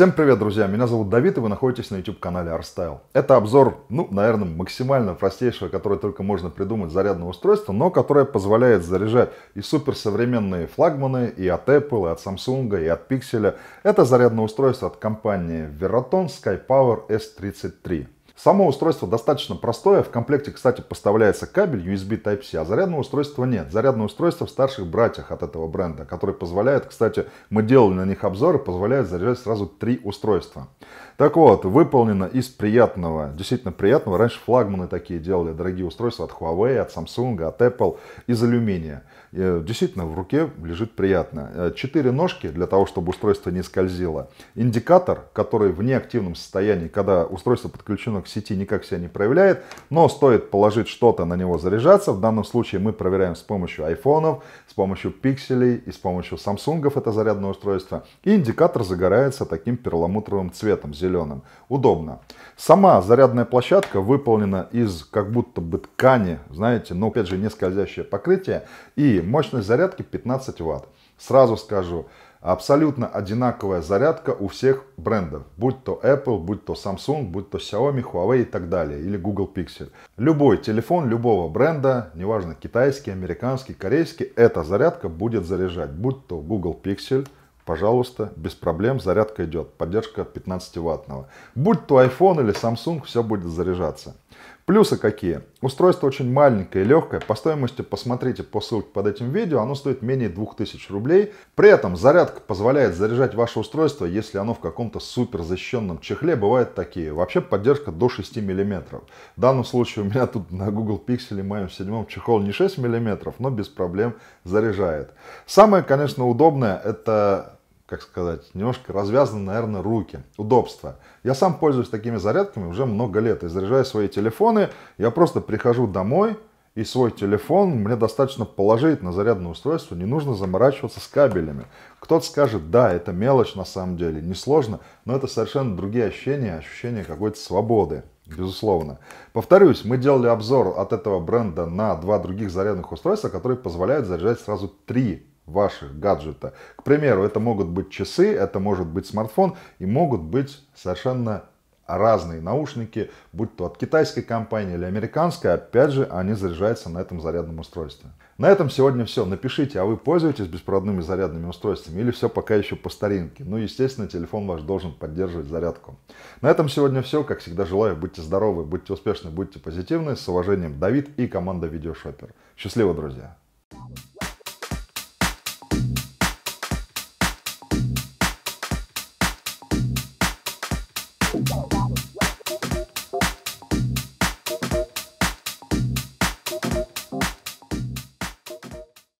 Всем привет, друзья! Меня зовут Давид, и вы находитесь на YouTube-канале Arstyle. Это обзор, ну, наверное, максимально простейшего, которое только можно придумать зарядного устройства, но которое позволяет заряжать и суперсовременные флагманы, и от Apple, и от Samsung, и от Pixel. Это зарядное устройство от компании Veraton SkyPower S33. Само устройство достаточно простое. В комплекте, кстати, поставляется кабель USB Type-C, а зарядного устройства нет. Зарядное устройство в старших братьях от этого бренда, которое позволяет, кстати, мы делали на них обзоры, позволяет заряжать сразу три устройства. Так вот, выполнено из приятного, действительно приятного. Раньше флагманы такие делали, дорогие устройства от Huawei, от Samsung, от Apple, из алюминия. Э, действительно, в руке лежит приятно. Э, четыре ножки для того, чтобы устройство не скользило. Индикатор, который в неактивном состоянии, когда устройство подключено к сети никак себя не проявляет, но стоит положить что-то на него заряжаться. В данном случае мы проверяем с помощью айфонов, с помощью пикселей и с помощью самсунгов это зарядное устройство. И индикатор загорается таким перламутровым цветом, зеленым. Удобно. Сама зарядная площадка выполнена из как будто бы ткани, знаете, но опять же не скользящее покрытие. И мощность зарядки 15 ватт. Сразу скажу, абсолютно одинаковая зарядка у всех брендов. Будь то Apple, будь то Samsung, будь то Xiaomi, Huawei и так далее. Или Google Pixel. Любой телефон любого бренда, неважно китайский, американский, корейский, эта зарядка будет заряжать. Будь то Google Pixel, пожалуйста, без проблем зарядка идет. Поддержка 15 ваттного. Будь то iPhone или Samsung, все будет заряжаться. Плюсы какие? Устройство очень маленькое и легкое. По стоимости посмотрите по ссылке под этим видео. Оно стоит менее 2000 рублей. При этом зарядка позволяет заряжать ваше устройство, если оно в каком-то супер защищенном чехле. Бывают такие. Вообще поддержка до 6 мм. В данном случае у меня тут на Google Pixel и моем седьмом чехол не 6 мм, но без проблем заряжает. Самое, конечно, удобное это как сказать, немножко развязаны, наверное, руки. Удобство. Я сам пользуюсь такими зарядками уже много лет. И заряжаю свои телефоны, я просто прихожу домой, и свой телефон мне достаточно положить на зарядное устройство, не нужно заморачиваться с кабелями. Кто-то скажет, да, это мелочь на самом деле, несложно, но это совершенно другие ощущения, ощущение какой-то свободы, безусловно. Повторюсь, мы делали обзор от этого бренда на два других зарядных устройства, которые позволяют заряжать сразу три ваших гаджета. К примеру, это могут быть часы, это может быть смартфон и могут быть совершенно разные наушники, будь то от китайской компании или американской, опять же, они заряжаются на этом зарядном устройстве. На этом сегодня все. Напишите, а вы пользуетесь беспроводными зарядными устройствами или все пока еще по старинке. Ну, естественно, телефон ваш должен поддерживать зарядку. На этом сегодня все. Как всегда, желаю, будьте здоровы, будьте успешны, будьте позитивны. С уважением, Давид и команда Видеошопер. Счастливо, друзья!